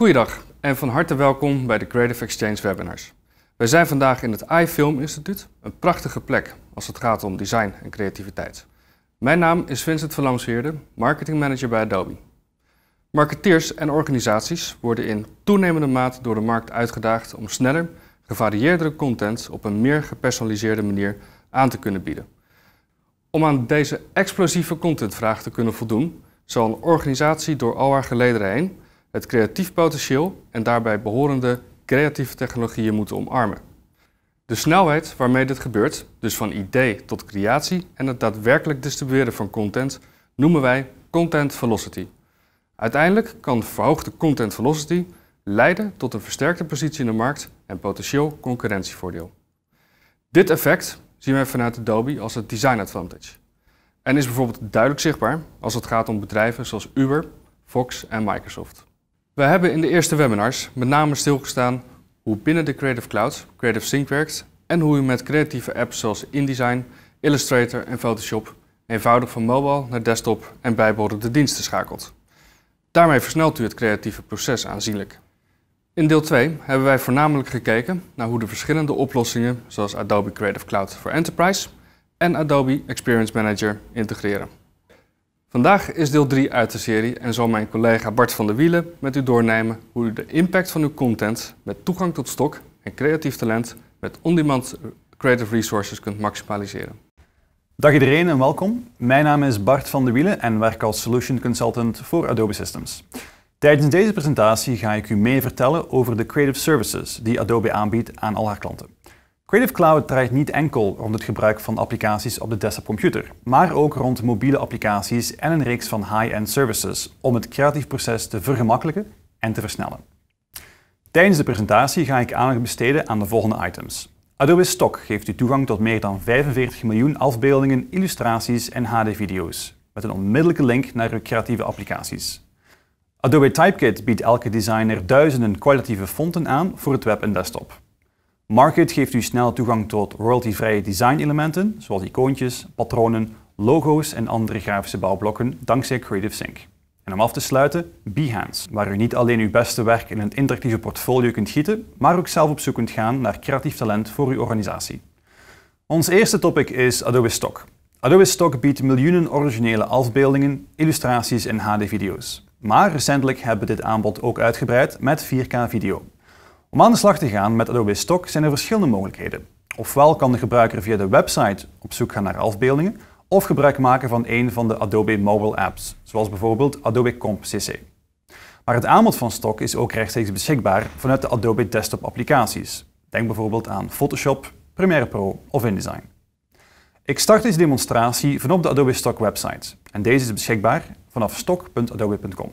Goeiedag en van harte welkom bij de Creative Exchange webinars. Wij zijn vandaag in het iFilm Instituut, een prachtige plek als het gaat om design en creativiteit. Mijn naam is Vincent van Marketing Manager bij Adobe. Marketeers en organisaties worden in toenemende mate door de markt uitgedaagd om sneller, gevarieerdere content op een meer gepersonaliseerde manier aan te kunnen bieden. Om aan deze explosieve contentvraag te kunnen voldoen, zal een organisatie door al haar gelederen heen het creatief potentieel en daarbij behorende creatieve technologieën moeten omarmen. De snelheid waarmee dit gebeurt, dus van idee tot creatie en het daadwerkelijk distribueren van content, noemen wij content velocity. Uiteindelijk kan verhoogde content velocity leiden tot een versterkte positie in de markt en potentieel concurrentievoordeel. Dit effect zien wij vanuit Adobe als het design advantage en is bijvoorbeeld duidelijk zichtbaar als het gaat om bedrijven zoals Uber, Fox en Microsoft. We hebben in de eerste webinars met name stilgestaan hoe binnen de Creative Cloud Creative Sync werkt en hoe u met creatieve apps zoals InDesign, Illustrator en Photoshop eenvoudig van mobile naar desktop en bijbehorende diensten schakelt. Daarmee versnelt u het creatieve proces aanzienlijk. In deel 2 hebben wij voornamelijk gekeken naar hoe de verschillende oplossingen zoals Adobe Creative Cloud voor Enterprise en Adobe Experience Manager integreren. Vandaag is deel 3 uit de serie en zal mijn collega Bart van der Wielen met u doornemen hoe u de impact van uw content met toegang tot stok en creatief talent met on-demand creative resources kunt maximaliseren. Dag iedereen en welkom. Mijn naam is Bart van der Wielen en werk als Solution Consultant voor Adobe Systems. Tijdens deze presentatie ga ik u mee vertellen over de creative services die Adobe aanbiedt aan al haar klanten. Creative Cloud draait niet enkel rond het gebruik van applicaties op de desktopcomputer, maar ook rond mobiele applicaties en een reeks van high-end services om het creatief proces te vergemakkelijken en te versnellen. Tijdens de presentatie ga ik aandacht besteden aan de volgende items. Adobe Stock geeft u toegang tot meer dan 45 miljoen afbeeldingen, illustraties en HD-video's, met een onmiddellijke link naar uw creatieve applicaties. Adobe Typekit biedt elke designer duizenden kwalitatieve fonten aan voor het web en desktop. Market geeft u snel toegang tot royaltyvrije vrije design-elementen, zoals icoontjes, patronen, logo's en andere grafische bouwblokken dankzij Creative Sync. En om af te sluiten, Behance, waar u niet alleen uw beste werk in een interactieve portfolio kunt gieten, maar ook zelf op zoek kunt gaan naar creatief talent voor uw organisatie. Ons eerste topic is Adobe Stock. Adobe Stock biedt miljoenen originele afbeeldingen, illustraties en HD-video's. Maar recentelijk hebben we dit aanbod ook uitgebreid met 4K-video. Om aan de slag te gaan met Adobe Stock zijn er verschillende mogelijkheden. Ofwel kan de gebruiker via de website op zoek gaan naar afbeeldingen, of gebruik maken van een van de Adobe Mobile Apps, zoals bijvoorbeeld Adobe Comp CC. Maar het aanbod van Stock is ook rechtstreeks beschikbaar vanuit de Adobe Desktop applicaties. Denk bijvoorbeeld aan Photoshop, Premiere Pro of InDesign. Ik start deze demonstratie vanop de Adobe Stock website en deze is beschikbaar vanaf stock.adobe.com.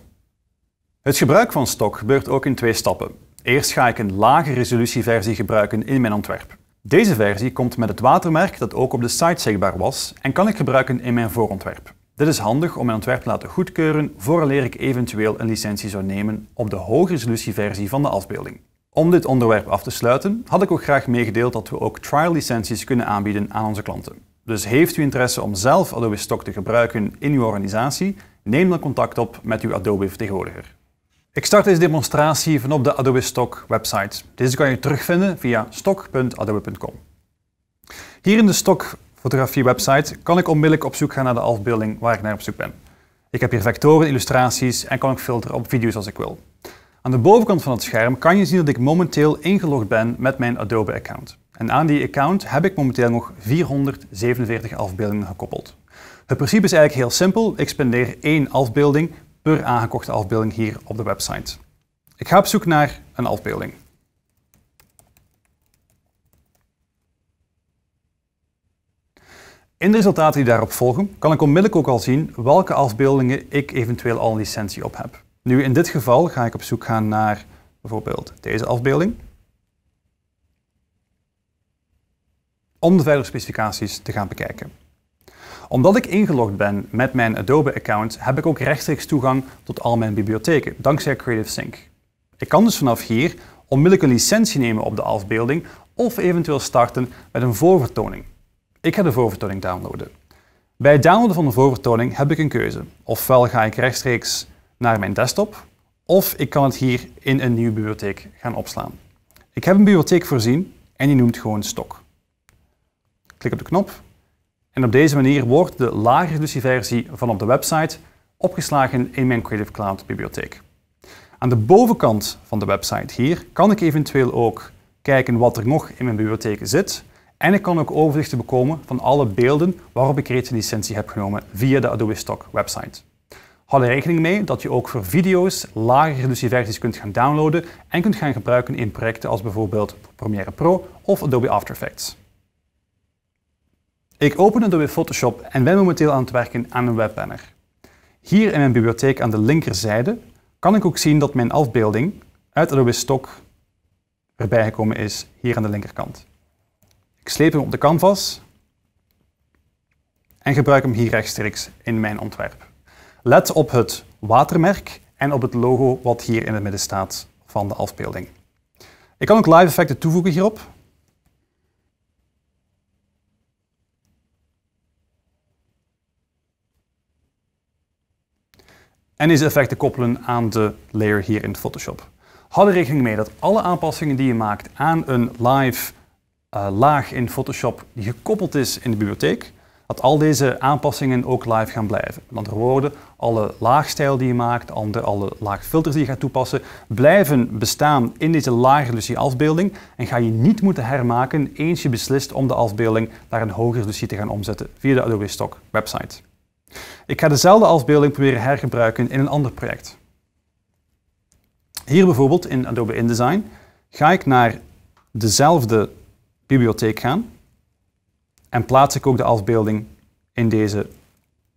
Het gebruik van Stock gebeurt ook in twee stappen. Eerst ga ik een lage resolutieversie gebruiken in mijn ontwerp. Deze versie komt met het watermerk dat ook op de site zichtbaar was en kan ik gebruiken in mijn voorontwerp. Dit is handig om mijn ontwerp te laten goedkeuren vooraleer ik eventueel een licentie zou nemen op de hoge resolutieversie van de afbeelding. Om dit onderwerp af te sluiten, had ik ook graag meegedeeld dat we ook trial licenties kunnen aanbieden aan onze klanten. Dus heeft u interesse om zelf Adobe Stock te gebruiken in uw organisatie, neem dan contact op met uw Adobe vertegenwoordiger. Ik start deze demonstratie vanop de Adobe Stock website. Deze kan je terugvinden via stock.adobe.com. Hier in de Stock fotografie website kan ik onmiddellijk op zoek gaan naar de afbeelding waar ik naar op zoek ben. Ik heb hier vectoren, illustraties en kan ik filteren op video's als ik wil. Aan de bovenkant van het scherm kan je zien dat ik momenteel ingelogd ben met mijn Adobe-account. En aan die account heb ik momenteel nog 447 afbeeldingen gekoppeld. Het principe is eigenlijk heel simpel. Ik spendeer één afbeelding aangekochte afbeelding hier op de website. Ik ga op zoek naar een afbeelding. In de resultaten die daarop volgen, kan ik onmiddellijk ook al zien welke afbeeldingen ik eventueel al een licentie op heb. Nu, in dit geval ga ik op zoek gaan naar bijvoorbeeld deze afbeelding. Om de verdere specificaties te gaan bekijken omdat ik ingelogd ben met mijn Adobe-account, heb ik ook rechtstreeks toegang tot al mijn bibliotheken, dankzij Creative Sync. Ik kan dus vanaf hier onmiddellijk een licentie nemen op de afbeelding of eventueel starten met een voorvertoning. Ik ga de voorvertoning downloaden. Bij het downloaden van de voorvertoning heb ik een keuze. Ofwel ga ik rechtstreeks naar mijn desktop, of ik kan het hier in een nieuwe bibliotheek gaan opslaan. Ik heb een bibliotheek voorzien en die noemt gewoon stok. Klik op de knop en op deze manier wordt de lage versie van op de website opgeslagen in mijn Creative Cloud bibliotheek. Aan de bovenkant van de website hier kan ik eventueel ook kijken wat er nog in mijn bibliotheek zit. En ik kan ook overzichten bekomen van alle beelden waarop ik reeds een licentie heb genomen via de Adobe Stock website. Hou er rekening mee dat je ook voor video's lage versies kunt gaan downloaden en kunt gaan gebruiken in projecten als bijvoorbeeld Premiere Pro of Adobe After Effects. Ik opende de Photoshop en ben momenteel aan het werken aan een webbanner. Hier in mijn bibliotheek aan de linkerzijde kan ik ook zien dat mijn afbeelding uit Adobe Stock erbij gekomen is, hier aan de linkerkant. Ik sleep hem op de canvas en gebruik hem hier rechtstreeks in mijn ontwerp. Let op het watermerk en op het logo wat hier in het midden staat van de afbeelding. Ik kan ook live effecten toevoegen hierop, en deze effecten koppelen aan de layer hier in Photoshop. Hou er rekening mee dat alle aanpassingen die je maakt aan een live eh, laag in Photoshop die gekoppeld is in de bibliotheek, dat al deze aanpassingen ook live gaan blijven. Met andere woorden, alle laagstijl die je maakt, alle laagfilters die je gaat toepassen, blijven bestaan in deze laagreducie afbeelding en ga je niet moeten hermaken eens je beslist om de afbeelding naar een hoger reducie te gaan omzetten via de Adobe Stock website. Ik ga dezelfde afbeelding proberen hergebruiken in een ander project. Hier bijvoorbeeld in Adobe InDesign ga ik naar dezelfde bibliotheek gaan en plaats ik ook de afbeelding in deze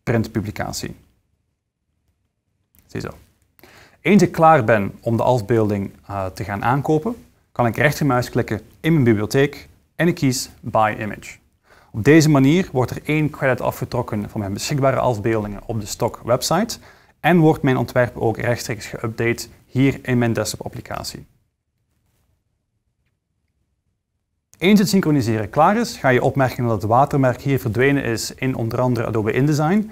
printpublicatie. Ziezo. Eens ik klaar ben om de afbeelding eh, te gaan aankopen, kan ik rechtermuisklikken in mijn bibliotheek en ik kies Buy Image. Op deze manier wordt er één credit afgetrokken van mijn beschikbare afbeeldingen op de stock website en wordt mijn ontwerp ook rechtstreeks geüpdate hier in mijn desktop applicatie. Eens het synchroniseren klaar is, ga je opmerken dat het watermerk hier verdwenen is in onder andere Adobe InDesign.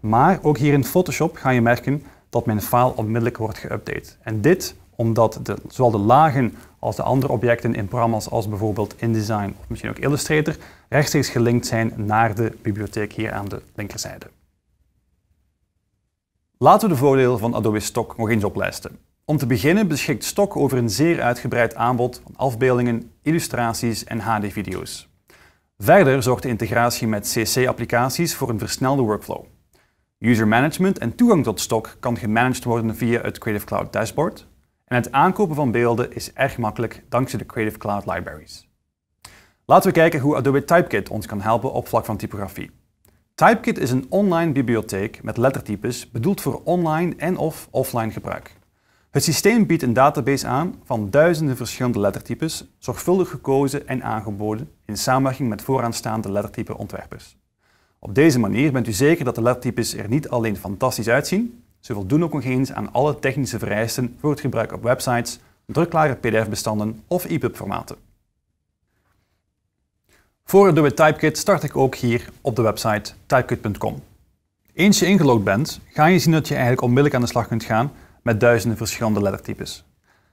Maar ook hier in Photoshop ga je merken dat mijn file onmiddellijk wordt geüpdate. En dit omdat de, zowel de lagen als de andere objecten in programma's als bijvoorbeeld InDesign of misschien ook Illustrator rechtstreeks gelinkt zijn naar de bibliotheek hier aan de linkerzijde. Laten we de voordelen van Adobe Stock nog eens oplijsten. Om te beginnen beschikt Stock over een zeer uitgebreid aanbod van afbeeldingen, illustraties en HD-video's. Verder zorgt de integratie met CC-applicaties voor een versnelde workflow. User management en toegang tot Stock kan gemanaged worden via het Creative Cloud dashboard. En het aankopen van beelden is erg makkelijk dankzij de Creative Cloud Libraries. Laten we kijken hoe Adobe Typekit ons kan helpen op vlak van typografie. Typekit is een online bibliotheek met lettertypes bedoeld voor online en of offline gebruik. Het systeem biedt een database aan van duizenden verschillende lettertypes, zorgvuldig gekozen en aangeboden in samenwerking met vooraanstaande lettertypeontwerpers. Op deze manier bent u zeker dat de lettertypes er niet alleen fantastisch uitzien, ze voldoen ook nog eens aan alle technische vereisten voor het gebruik op websites, drukklare PDF-bestanden of EPUB-formaten. Voor Adobe Typekit start ik ook hier op de website typekit.com. Eens je ingelogd bent, ga je zien dat je eigenlijk onmiddellijk aan de slag kunt gaan met duizenden verschillende lettertypes.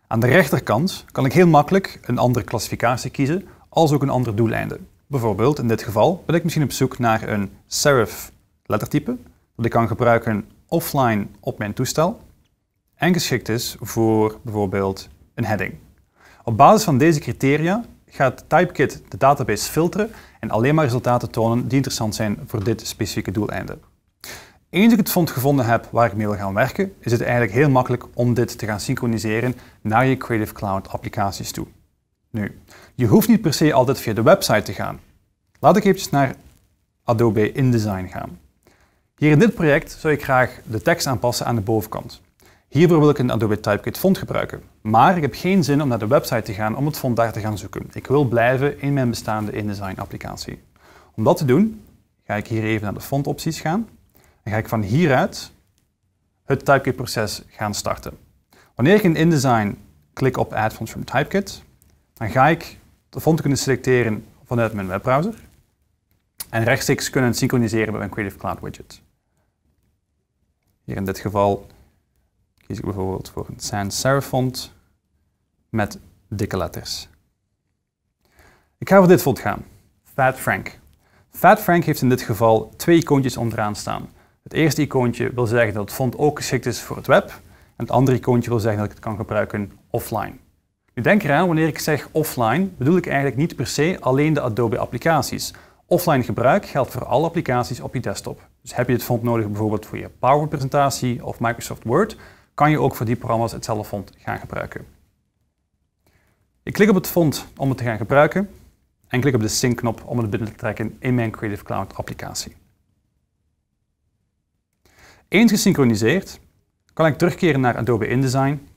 Aan de rechterkant kan ik heel makkelijk een andere klassificatie kiezen, als ook een ander doeleinde. Bijvoorbeeld in dit geval ben ik misschien op zoek naar een serif lettertype, dat ik kan gebruiken offline op mijn toestel en geschikt is voor bijvoorbeeld een heading. Op basis van deze criteria gaat Typekit de database filteren en alleen maar resultaten tonen die interessant zijn voor dit specifieke doeleinde. Eens ik het font gevonden heb waar ik mee wil gaan werken, is het eigenlijk heel makkelijk om dit te gaan synchroniseren naar je Creative Cloud applicaties toe. Nu, je hoeft niet per se altijd via de website te gaan. Laat ik even naar Adobe InDesign gaan. Hier in dit project zou ik graag de tekst aanpassen aan de bovenkant. Hiervoor wil ik een Adobe Typekit font gebruiken, maar ik heb geen zin om naar de website te gaan om het font daar te gaan zoeken. Ik wil blijven in mijn bestaande InDesign applicatie. Om dat te doen ga ik hier even naar de opties gaan en ga ik van hieruit het Typekit proces gaan starten. Wanneer ik in InDesign klik op Add Fonts from Typekit, dan ga ik de font kunnen selecteren vanuit mijn webbrowser en rechtstreeks kunnen synchroniseren met mijn Creative Cloud widget. Hier in dit geval kies ik bijvoorbeeld voor een sans serif font met dikke letters. Ik ga voor dit font gaan, Fat Frank. Fat Frank heeft in dit geval twee icoontjes onderaan staan. Het eerste icoontje wil zeggen dat het font ook geschikt is voor het web. En het andere icoontje wil zeggen dat ik het kan gebruiken offline. Nu denk eraan, wanneer ik zeg offline, bedoel ik eigenlijk niet per se alleen de Adobe applicaties. Offline gebruik geldt voor alle applicaties op je desktop. Dus heb je het font nodig bijvoorbeeld voor je PowerPoint-presentatie of Microsoft Word, kan je ook voor die programma's hetzelfde font gaan gebruiken. Ik klik op het font om het te gaan gebruiken en klik op de Sync-knop om het binnen te trekken in mijn Creative Cloud-applicatie. Eens gesynchroniseerd kan ik terugkeren naar Adobe InDesign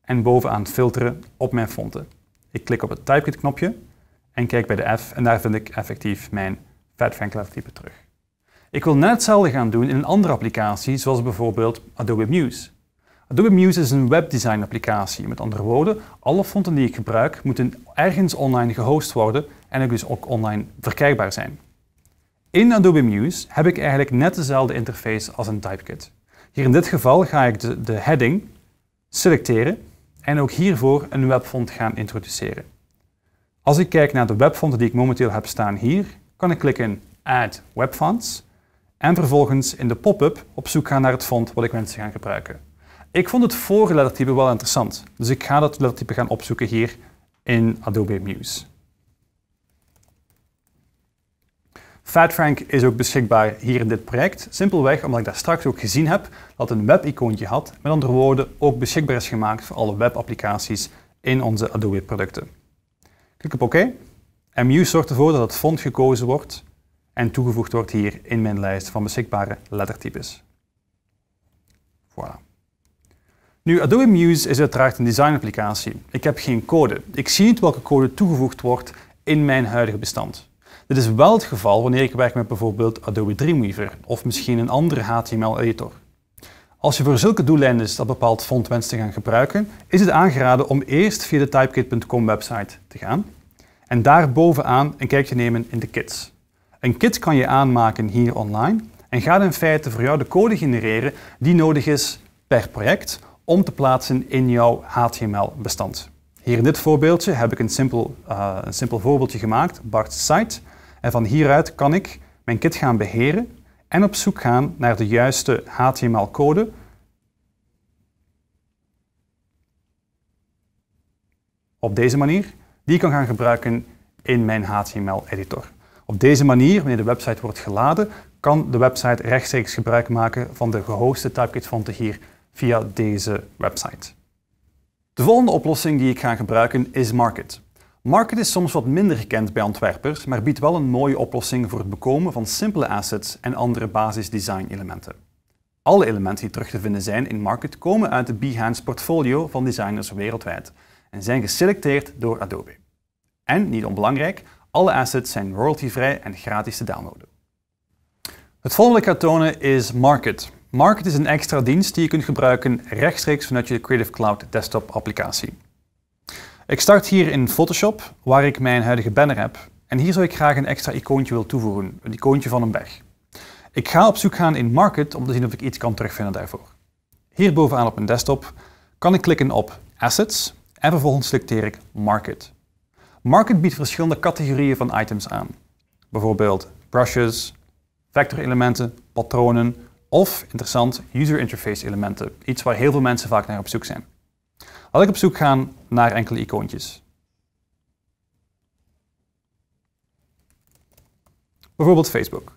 en bovenaan filteren op mijn fonten. Ik klik op het Typekit-knopje en kijk bij de F en daar vind ik effectief mijn Fat Frank type terug. Ik wil net hetzelfde gaan doen in een andere applicatie, zoals bijvoorbeeld Adobe Muse. Adobe Muse is een webdesign applicatie. Met andere woorden, alle fonten die ik gebruik moeten ergens online gehost worden en ook dus ook online verkrijgbaar zijn. In Adobe Muse heb ik eigenlijk net dezelfde interface als een Typekit. Hier in dit geval ga ik de, de heading selecteren en ook hiervoor een webfont gaan introduceren. Als ik kijk naar de webfonten die ik momenteel heb staan hier, kan ik klikken Add Webfonts en vervolgens in de pop-up op zoek gaan naar het font wat ik wens te gaan gebruiken. Ik vond het vorige lettertype wel interessant, dus ik ga dat lettertype gaan opzoeken hier in Adobe Muse. FatFrank is ook beschikbaar hier in dit project, simpelweg omdat ik daar straks ook gezien heb dat een web icoontje had, met andere woorden ook beschikbaar is gemaakt voor alle webapplicaties in onze Adobe producten. Klik op OK en Muse zorgt ervoor dat het font gekozen wordt en toegevoegd wordt hier in mijn lijst van beschikbare lettertypes. Voilà. Nu, Adobe Muse is uiteraard een designapplicatie. Ik heb geen code. Ik zie niet welke code toegevoegd wordt in mijn huidige bestand. Dit is wel het geval wanneer ik werk met bijvoorbeeld Adobe Dreamweaver of misschien een andere HTML-editor. Als je voor zulke doeleinden dat bepaald font wenst te gaan gebruiken, is het aangeraden om eerst via de typekit.com website te gaan en daar bovenaan een kijkje nemen in de kits. Een kit kan je aanmaken hier online en gaat in feite voor jou de code genereren die nodig is per project om te plaatsen in jouw HTML-bestand. Hier in dit voorbeeldje heb ik een simpel, eh, een simpel voorbeeldje gemaakt, Bart's site. En van hieruit kan ik mijn kit gaan beheren en op zoek gaan naar de juiste HTML-code op deze manier, die ik kan gaan gebruiken in mijn HTML-editor. Op deze manier, wanneer de website wordt geladen, kan de website rechtstreeks gebruik maken van de gehoste Typekit-fonten hier via deze website. De volgende oplossing die ik ga gebruiken is Market. Market is soms wat minder gekend bij ontwerpers, maar biedt wel een mooie oplossing voor het bekomen van simpele assets en andere basisdesign-elementen. Alle elementen die terug te vinden zijn in Market komen uit de Behance portfolio van designers wereldwijd en zijn geselecteerd door Adobe. En, niet onbelangrijk, alle assets zijn royaltyvrij en gratis te downloaden. Het volgende ik ga tonen is Market. Market is een extra dienst die je kunt gebruiken rechtstreeks vanuit je Creative Cloud desktop applicatie. Ik start hier in Photoshop, waar ik mijn huidige banner heb. En hier zou ik graag een extra icoontje wil toevoegen, een icoontje van een berg. Ik ga op zoek gaan in Market om te zien of ik iets kan terugvinden daarvoor. Hier bovenaan op mijn desktop kan ik klikken op Assets en vervolgens selecteer ik Market. Market biedt verschillende categorieën van items aan. Bijvoorbeeld brushes, vector elementen, patronen of, interessant, user interface elementen. Iets waar heel veel mensen vaak naar op zoek zijn. Laat ik op zoek gaan naar enkele icoontjes. Bijvoorbeeld Facebook.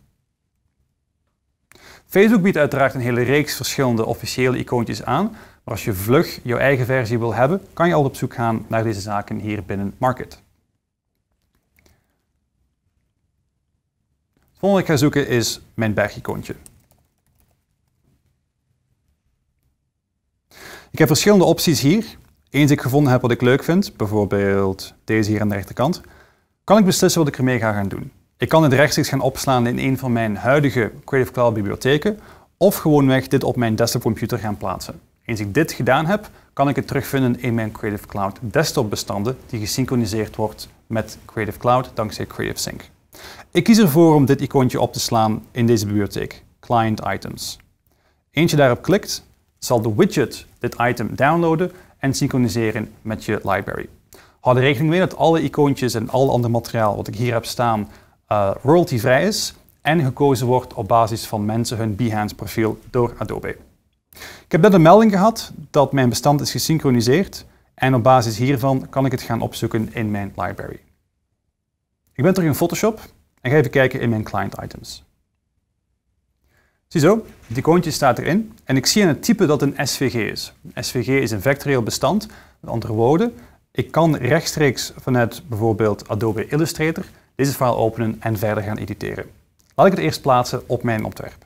Facebook biedt uiteraard een hele reeks verschillende officiële icoontjes aan, maar als je vlug jouw eigen versie wil hebben, kan je al op zoek gaan naar deze zaken hier binnen Market. volgende ik ga zoeken is mijn bergicoontje. Ik heb verschillende opties hier. Eens ik gevonden heb wat ik leuk vind, bijvoorbeeld deze hier aan de rechterkant, kan ik beslissen wat ik ermee ga gaan doen. Ik kan het rechtstreeks gaan opslaan in een van mijn huidige Creative Cloud bibliotheken of gewoonweg dit op mijn desktopcomputer gaan plaatsen. Eens ik dit gedaan heb, kan ik het terugvinden in mijn Creative Cloud desktopbestanden die gesynchroniseerd wordt met Creative Cloud dankzij Creative Sync. Ik kies ervoor om dit icoontje op te slaan in deze bibliotheek, Client Items. Eentje daarop klikt, zal de widget dit item downloaden en synchroniseren met je library. Hou er rekening mee dat alle icoontjes en al ander materiaal wat ik hier heb staan uh, royalty-vrij is en gekozen wordt op basis van mensen hun Behance profiel door Adobe. Ik heb net een melding gehad dat mijn bestand is gesynchroniseerd en op basis hiervan kan ik het gaan opzoeken in mijn library. Ik ben terug in Photoshop en ga even kijken in mijn client items. Ziezo, het icoontje staat erin en ik zie aan het type dat een SVG is. Een SVG is een vectorieel bestand, met andere woorden, ik kan rechtstreeks vanuit bijvoorbeeld Adobe Illustrator deze file openen en verder gaan editeren. Laat ik het eerst plaatsen op mijn ontwerp.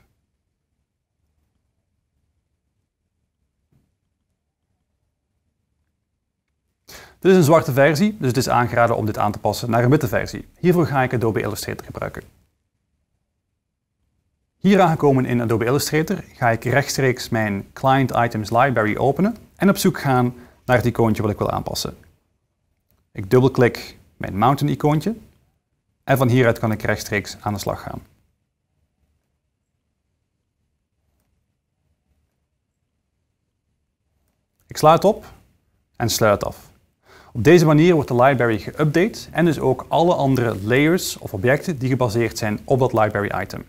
Dit is een zwarte versie, dus het is aangeraden om dit aan te passen naar een witte versie. Hiervoor ga ik Adobe Illustrator gebruiken. Hier aangekomen in Adobe Illustrator ga ik rechtstreeks mijn Client Items Library openen en op zoek gaan naar het icoontje wat ik wil aanpassen. Ik dubbelklik mijn mountain icoontje en van hieruit kan ik rechtstreeks aan de slag gaan. Ik sla het op en sluit af. Op deze manier wordt de library geüpdate en dus ook alle andere layers of objecten die gebaseerd zijn op dat library item.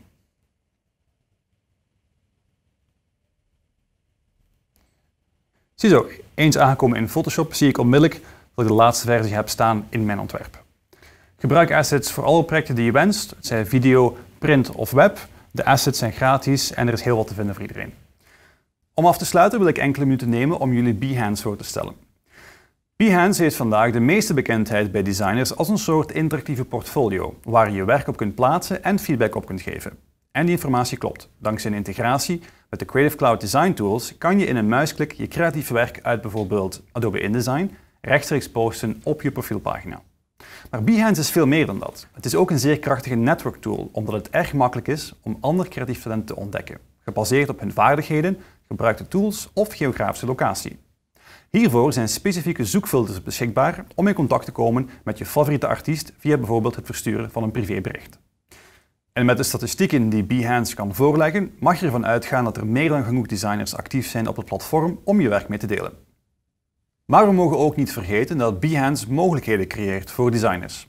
Ziezo, eens aangekomen in Photoshop zie ik onmiddellijk dat ik de laatste versie heb staan in mijn ontwerp. Gebruik assets voor alle projecten die je wenst. Het zijn video, print of web. De assets zijn gratis en er is heel wat te vinden voor iedereen. Om af te sluiten wil ik enkele minuten nemen om jullie Behance voor te stellen. Behance heeft vandaag de meeste bekendheid bij designers als een soort interactieve portfolio, waar je je werk op kunt plaatsen en feedback op kunt geven. En die informatie klopt. Dankzij een integratie met de Creative Cloud Design Tools kan je in een muisklik je creatieve werk uit bijvoorbeeld Adobe InDesign rechtstreeks posten op je profielpagina. Maar Behance is veel meer dan dat. Het is ook een zeer krachtige network tool, omdat het erg makkelijk is om ander creatief talent te ontdekken, gebaseerd op hun vaardigheden, gebruikte tools of geografische locatie. Hiervoor zijn specifieke zoekfilters beschikbaar om in contact te komen met je favoriete artiest via bijvoorbeeld het versturen van een privébericht. En met de statistieken die Behance kan voorleggen, mag je ervan uitgaan dat er meer dan genoeg designers actief zijn op het platform om je werk mee te delen. Maar we mogen ook niet vergeten dat Behance mogelijkheden creëert voor designers.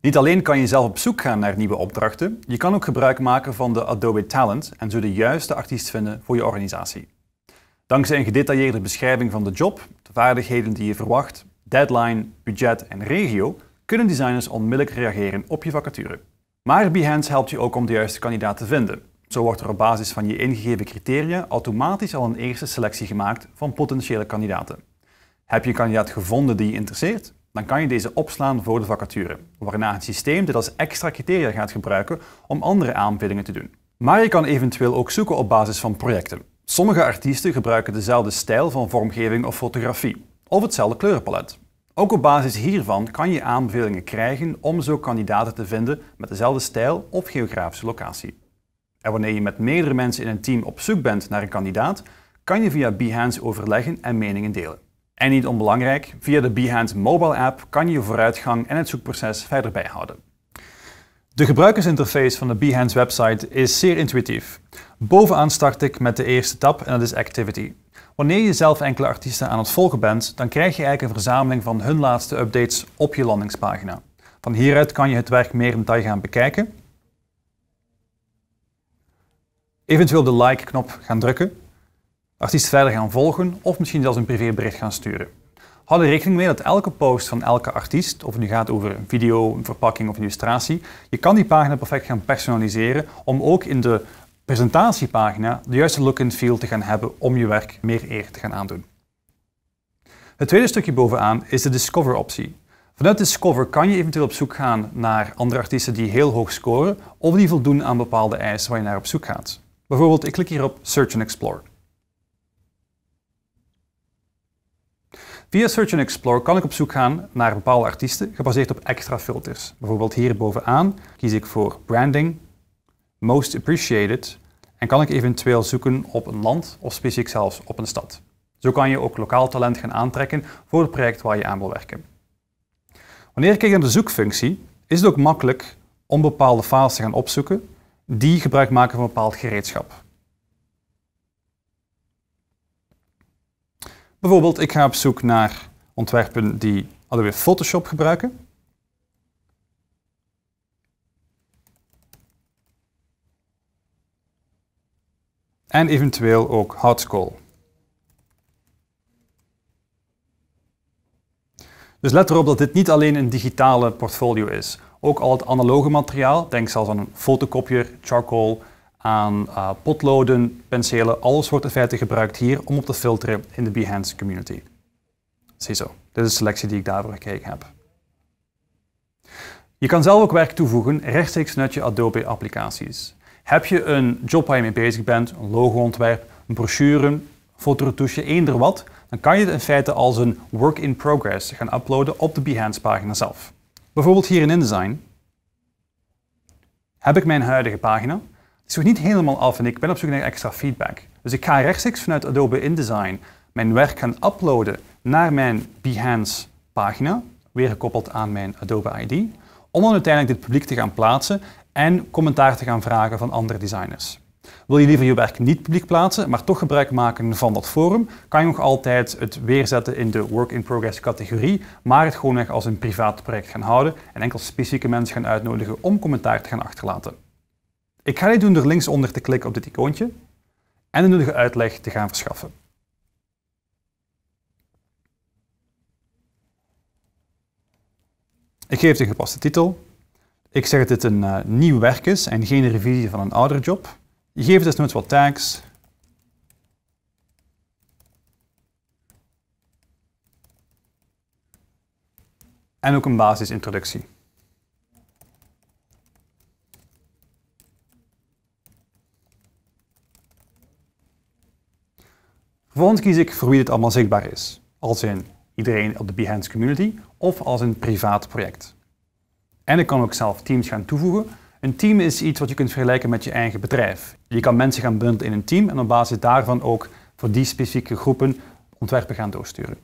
Niet alleen kan je zelf op zoek gaan naar nieuwe opdrachten, je kan ook gebruik maken van de Adobe Talent en zo de juiste artiest vinden voor je organisatie. Dankzij een gedetailleerde beschrijving van de job, de vaardigheden die je verwacht, deadline, budget en regio, kunnen designers onmiddellijk reageren op je vacature. Maar Behance helpt je ook om de juiste kandidaat te vinden. Zo wordt er op basis van je ingegeven criteria automatisch al een eerste selectie gemaakt van potentiële kandidaten. Heb je een kandidaat gevonden die je interesseert? Dan kan je deze opslaan voor de vacature, waarna het systeem dit als extra criteria gaat gebruiken om andere aanbevelingen te doen. Maar je kan eventueel ook zoeken op basis van projecten. Sommige artiesten gebruiken dezelfde stijl van vormgeving of fotografie, of hetzelfde kleurenpalet. Ook op basis hiervan kan je aanbevelingen krijgen om zo kandidaten te vinden met dezelfde stijl of geografische locatie. En wanneer je met meerdere mensen in een team op zoek bent naar een kandidaat, kan je via Behance overleggen en meningen delen. En niet onbelangrijk, via de Behance mobile app kan je je vooruitgang en het zoekproces verder bijhouden. De gebruikersinterface van de Behance website is zeer intuïtief. Bovenaan start ik met de eerste tab en dat is Activity. Wanneer je zelf enkele artiesten aan het volgen bent, dan krijg je eigenlijk een verzameling van hun laatste updates op je landingspagina. Van hieruit kan je het werk meer in detail gaan bekijken. Eventueel de like-knop gaan drukken, artiest verder gaan volgen of misschien zelfs een privébericht gaan sturen. Hou er rekening mee dat elke post van elke artiest, of het nu gaat over een video, een verpakking of een illustratie, je kan die pagina perfect gaan personaliseren om ook in de presentatiepagina de juiste look and feel te gaan hebben om je werk meer eer te gaan aandoen. Het tweede stukje bovenaan is de Discover optie. Vanuit Discover kan je eventueel op zoek gaan naar andere artiesten die heel hoog scoren of die voldoen aan bepaalde eisen waar je naar op zoek gaat. Bijvoorbeeld, ik klik hier op Search and Explore. Via Search and Explore kan ik op zoek gaan naar bepaalde artiesten gebaseerd op extra filters. Bijvoorbeeld hier bovenaan kies ik voor branding, most appreciated en kan ik eventueel zoeken op een land of specifiek zelfs op een stad. Zo kan je ook lokaal talent gaan aantrekken voor het project waar je aan wil werken. Wanneer ik kijk naar de zoekfunctie, is het ook makkelijk om bepaalde files te gaan opzoeken die gebruik maken van een bepaald gereedschap. Bijvoorbeeld, ik ga op zoek naar ontwerpen die alweer Photoshop gebruiken. En eventueel ook houtskool. Dus let erop dat dit niet alleen een digitale portfolio is. Ook al het analoge materiaal, denk zelfs aan een fotocopier, charcoal, aan eh, potloden, penselen, alles wordt in feite gebruikt hier om op te filteren in de Behance community. Ziezo, dit is de selectie die ik daarvoor gekeken heb. Je kan zelf ook werk toevoegen rechtstreeks vanuit je Adobe applicaties. Heb je een job waar je mee bezig bent, een logoontwerp, een brochure, een één eender wat, dan kan je het in feite als een work in progress gaan uploaden op de Behance pagina zelf. Bijvoorbeeld hier in InDesign heb ik mijn huidige pagina is nog niet helemaal af en ik ben op zoek naar extra feedback. Dus ik ga rechtstreeks vanuit Adobe InDesign mijn werk gaan uploaden naar mijn Behance pagina, weer gekoppeld aan mijn Adobe ID, om dan uiteindelijk dit publiek te gaan plaatsen en commentaar te gaan vragen van andere designers. Wil je liever je werk niet publiek plaatsen, maar toch gebruik maken van dat forum, kan je nog altijd het weerzetten in de Work in Progress categorie, maar het gewoonweg als een privaat project gaan houden en enkel specifieke mensen gaan uitnodigen om commentaar te gaan achterlaten. Ik ga dit doen door linksonder te klikken op dit icoontje en de nodige uitleg te gaan verschaffen. Ik geef een gepaste titel. Ik zeg dat dit een uh, nieuw werk is en geen revisie van een ouder job. Je geeft dus nooit wat tags. En ook een basisintroductie. Vervolgens kies ik voor wie dit allemaal zichtbaar is. Als in iedereen op de Behance community of als een privaat project. En ik kan ook zelf teams gaan toevoegen. Een team is iets wat je kunt vergelijken met je eigen bedrijf. Je kan mensen gaan bundelen in een team en op basis daarvan ook voor die specifieke groepen ontwerpen gaan doorsturen.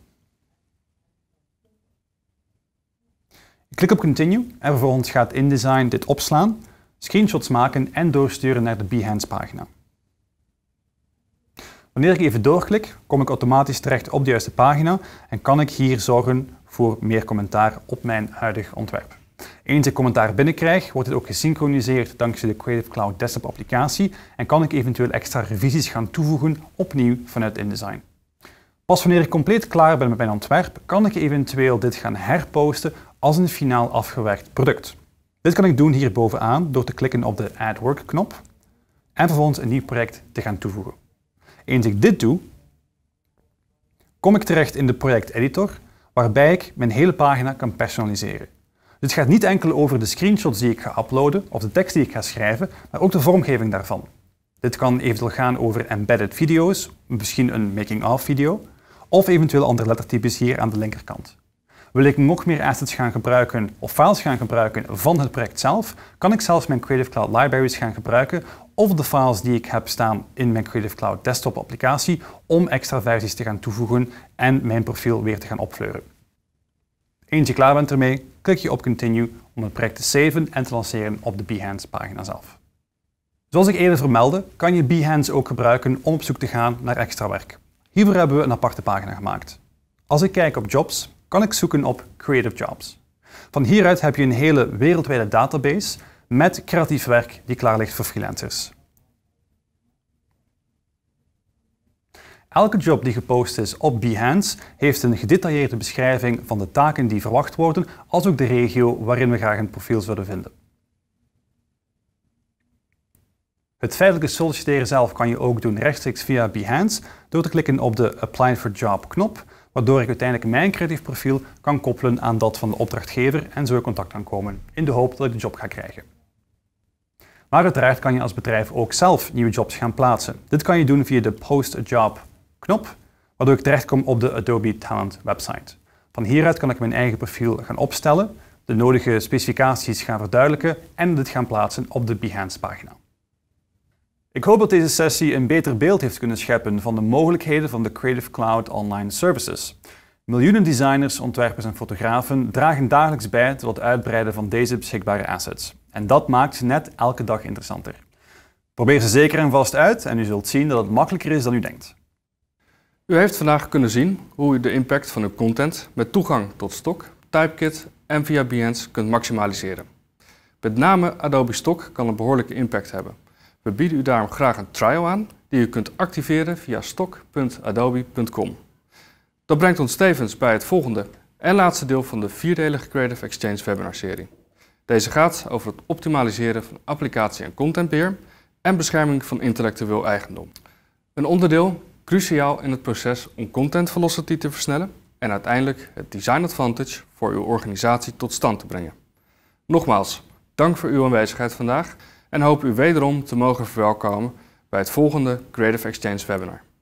Ik klik op Continue en vervolgens gaat InDesign dit opslaan, screenshots maken en doorsturen naar de Behance pagina. Wanneer ik even doorklik, kom ik automatisch terecht op de juiste pagina en kan ik hier zorgen voor meer commentaar op mijn huidig ontwerp. Eens ik commentaar binnenkrijg, wordt dit ook gesynchroniseerd dankzij de Creative Cloud Desktop applicatie en kan ik eventueel extra revisies gaan toevoegen opnieuw vanuit InDesign. Pas wanneer ik compleet klaar ben met mijn ontwerp, kan ik eventueel dit gaan herposten als een finaal afgewerkt product. Dit kan ik doen hier bovenaan door te klikken op de Add Work knop en vervolgens een nieuw project te gaan toevoegen. Eens ik dit doe, kom ik terecht in de projecteditor, waarbij ik mijn hele pagina kan personaliseren. Dit gaat niet enkel over de screenshots die ik ga uploaden of de tekst die ik ga schrijven, maar ook de vormgeving daarvan. Dit kan eventueel gaan over embedded video's, misschien een making-of video, of eventueel andere lettertypes hier aan de linkerkant. Wil ik nog meer assets gaan gebruiken of files gaan gebruiken van het project zelf, kan ik zelfs mijn Creative Cloud libraries gaan gebruiken of de files die ik heb staan in mijn Creative Cloud desktop applicatie om extra versies te gaan toevoegen en mijn profiel weer te gaan opvleuren. Eens je klaar bent ermee, klik je op Continue om het project te saven en te lanceren op de Behance pagina zelf. Zoals ik eerder vermeldde, kan je Behance ook gebruiken om op zoek te gaan naar extra werk. Hiervoor hebben we een aparte pagina gemaakt. Als ik kijk op Jobs, kan ik zoeken op Creative Jobs. Van hieruit heb je een hele wereldwijde database met creatief werk die klaar ligt voor freelancers. Elke job die gepost is op Behance heeft een gedetailleerde beschrijving van de taken die verwacht worden, als ook de regio waarin we graag een profiel zouden vinden. Het feitelijke solliciteren zelf kan je ook doen rechtstreeks via Behance door te klikken op de Apply for Job knop, waardoor ik uiteindelijk mijn creatief profiel kan koppelen aan dat van de opdrachtgever en zo in contact kan komen, in de hoop dat ik de job ga krijgen. Maar uiteraard kan je als bedrijf ook zelf nieuwe jobs gaan plaatsen. Dit kan je doen via de Post a Job knop, waardoor ik terechtkom op de Adobe Talent website. Van hieruit kan ik mijn eigen profiel gaan opstellen, de nodige specificaties gaan verduidelijken en dit gaan plaatsen op de Behance pagina. Ik hoop dat deze sessie een beter beeld heeft kunnen scheppen van de mogelijkheden van de Creative Cloud Online Services. Miljoenen designers, ontwerpers en fotografen dragen dagelijks bij tot het uitbreiden van deze beschikbare assets. En dat maakt ze net elke dag interessanter. Probeer ze zeker en vast uit en u zult zien dat het makkelijker is dan u denkt. U heeft vandaag kunnen zien hoe u de impact van uw content met toegang tot Stock, Typekit en via Behance kunt maximaliseren. Met name Adobe Stock kan een behoorlijke impact hebben. We bieden u daarom graag een trial aan die u kunt activeren via stock.adobe.com. Dat brengt ons tevens bij het volgende en laatste deel van de vierdelige Creative Exchange webinar-serie. Deze gaat over het optimaliseren van applicatie- en contentbeheer en bescherming van intellectueel eigendom. Een onderdeel cruciaal in het proces om content velocity te versnellen en uiteindelijk het design advantage voor uw organisatie tot stand te brengen. Nogmaals, dank voor uw aanwezigheid vandaag en hoop u wederom te mogen verwelkomen bij het volgende Creative Exchange webinar.